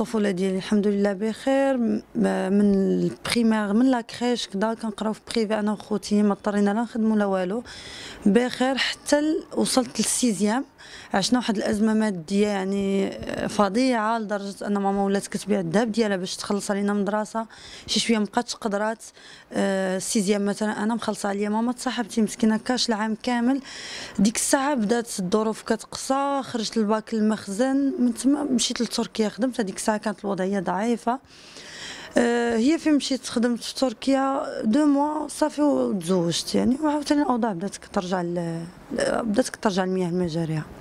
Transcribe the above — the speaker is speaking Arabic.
الطفوله ديالي الحمد لله بخير من البريمير من لا كريش كدا كنقراو في بريفي انا وخوتي ما اضطرينا لا نخدمو لا والو بخير حتى وصلت للسيزيام عشنا واحد الازمه ماديه يعني آه، فظيعه لدرجه ان ماما ولات كتبيع الذهب ديالها باش تخلص علينا المدرسه شي شويه مابقاتش قدرات السيزيام آه، مثلا انا مخلصه عليا ماما تصاحبتي مسكينه كاش العام كامل ديك الساعه بدات الظروف كتقصى خرجت الباك المخزن من تما مشيت لتركيا خدمت هذيك الساعه كانت الوضعيه ضعيفه آه، هي فين مشيت خدمت في تركيا دو موا صافي وتزوجت يعني وعاوتاني الاوضاع بدات كترجع بدات كترجع المياه المجاريه